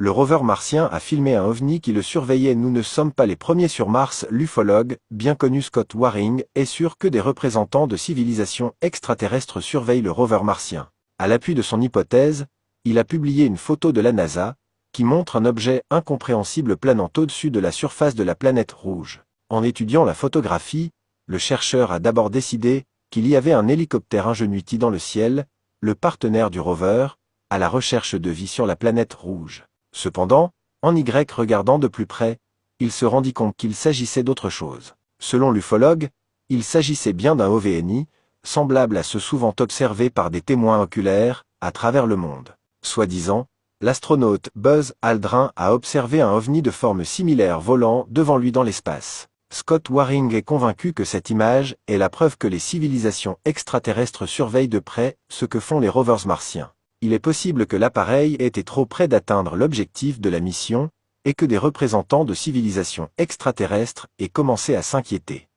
Le rover martien a filmé un ovni qui le surveillait. Nous ne sommes pas les premiers sur Mars. L'ufologue, bien connu Scott Waring, est sûr que des représentants de civilisations extraterrestres surveillent le rover martien. À l'appui de son hypothèse, il a publié une photo de la NASA, qui montre un objet incompréhensible planant au-dessus de la surface de la planète rouge. En étudiant la photographie, le chercheur a d'abord décidé qu'il y avait un hélicoptère Ingenuity dans le ciel, le partenaire du rover, à la recherche de vie sur la planète rouge. Cependant, en Y regardant de plus près, il se rendit compte qu'il s'agissait d'autre chose. Selon l'ufologue, il s'agissait bien d'un OVNI, semblable à ceux souvent observés par des témoins oculaires, à travers le monde. Soi-disant, l'astronaute Buzz Aldrin a observé un ovni de forme similaire volant devant lui dans l'espace. Scott Waring est convaincu que cette image est la preuve que les civilisations extraterrestres surveillent de près ce que font les rovers martiens il est possible que l'appareil ait été trop près d'atteindre l'objectif de la mission, et que des représentants de civilisations extraterrestres aient commencé à s'inquiéter.